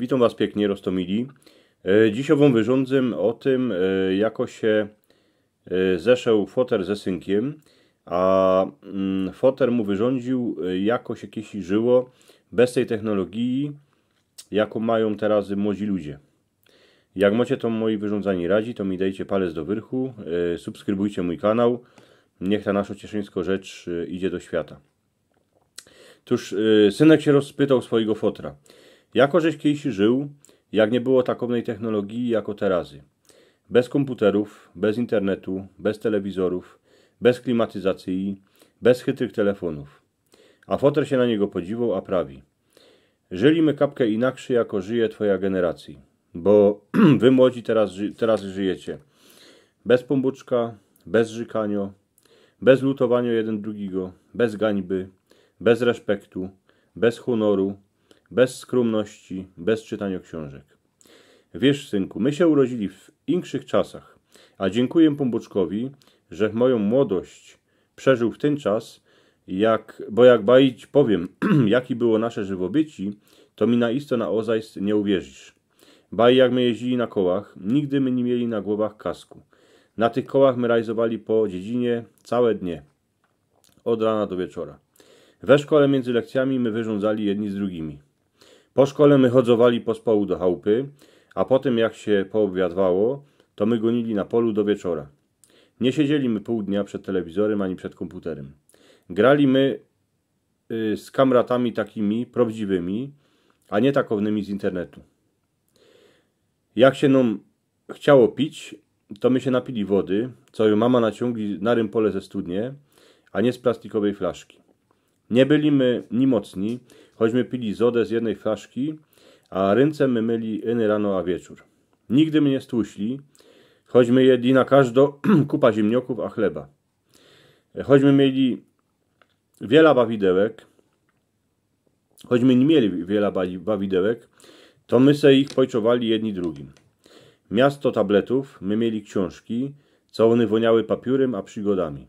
Witam Was pięknie, Rostomili. E, dziś ową wyrządzę o tym, e, jako się e, zeszedł foter ze synkiem, a mm, foter mu wyrządził, jakoś jakieś kiedyś żyło bez tej technologii, jaką mają teraz młodzi ludzie. Jak macie to moi wyrządzani radzi, to mi dajcie palec do wyrchu, subskrybujcie mój kanał, niech ta nasza cieszyńsko rzecz idzie do świata. Tuż synek się rozpytał swojego fotra. Jako żeś kiedyś żył, jak nie było takownej technologii jako teraz. Bez komputerów, bez internetu, bez telewizorów, bez klimatyzacji, bez chytrych telefonów. A foter się na niego podziwał, a prawi. Żyli kapkę inaczej, jako żyje twoja generacji. Bo wy młodzi teraz, teraz żyjecie. Bez pombuczka, bez żykanio, bez lutowania jeden drugiego, bez gańby, bez respektu, bez honoru, bez skromności, bez czytania książek. Wiesz, synku, my się urodzili w inkszych czasach, a dziękuję Pomboczkowi, że moją młodość przeżył w ten czas, jak, bo jak baić powiem, jaki było nasze żywobyci, to mi na isto na ozajst nie uwierzysz. Baj jak my jeździli na kołach, nigdy my nie mieli na głowach kasku. Na tych kołach my rajzowali po dziedzinie całe dnie, od rana do wieczora. We szkole między lekcjami my wyrządzali jedni z drugimi. Po szkole my chodzowali po do chałupy, a potem jak się poobiadwało, to my gonili na polu do wieczora. Nie siedzieliśmy pół dnia przed telewizorem ani przed komputerem. Grali my y, z kamratami takimi, prawdziwymi, a nie takownymi z internetu. Jak się nam chciało pić, to my się napili wody, co ją mama naciągli na rympole ze studnie, a nie z plastikowej flaszki. Nie my ni mocni, choćmy pili zodę z jednej flaszki, a ręce my myli iny rano a wieczór. Nigdy mnie stłuśli, choćmy jedli na każdą kupa zimnioków a chleba. Choćmy mieli wiele bawidełek, choćmy nie mieli wiele bawidełek, to my se ich pojczowali jedni drugim. Miasto tabletów, my mieli książki, co one woniały papiurem a przygodami.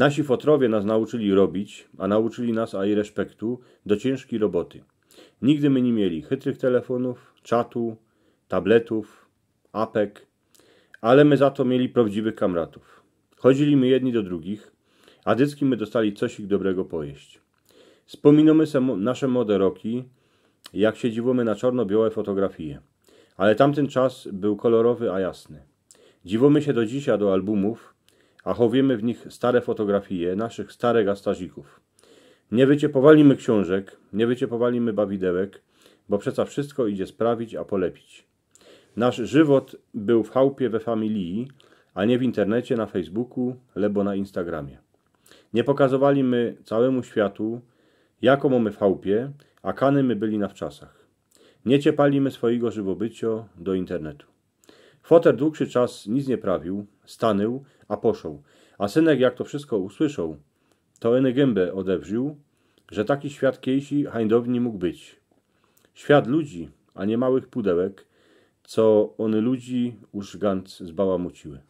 Nasi fotrowie nas nauczyli robić, a nauczyli nas, a i respektu, do ciężkiej roboty. Nigdy my nie mieli chytrych telefonów, czatu, tabletów, apek, ale my za to mieli prawdziwych kamratów. Chodzili my jedni do drugich, a dycki my dostali coś ich dobrego pojeść. Wspominamy nasze młode roki, jak siedziwomy na czarno-białe fotografie. Ale tamten czas był kolorowy, a jasny. Dziwomy się do dzisiaj do albumów, a chowiemy w nich stare fotografie naszych starych astazików. Nie wyciepowalimy książek, nie wyciepowalimy bawidełek, bo przeca wszystko idzie sprawić, a polepić. Nasz żywot był w chałupie we familii, a nie w internecie, na Facebooku, lebo na Instagramie. Nie pokazowaliśmy całemu światu, jaką mamy w chałupie, a kany my byli na wczasach. Nie ciepaliśmy swojego żywobycio do internetu. Foter dłuższy czas nic nie prawił, stanął, a poszł. A synek, jak to wszystko usłyszał, to gębę odewrzył, że taki świat kiejsi hańdowni mógł być. Świat ludzi, a nie małych pudełek, co one ludzi uż ganc zbałamuciły.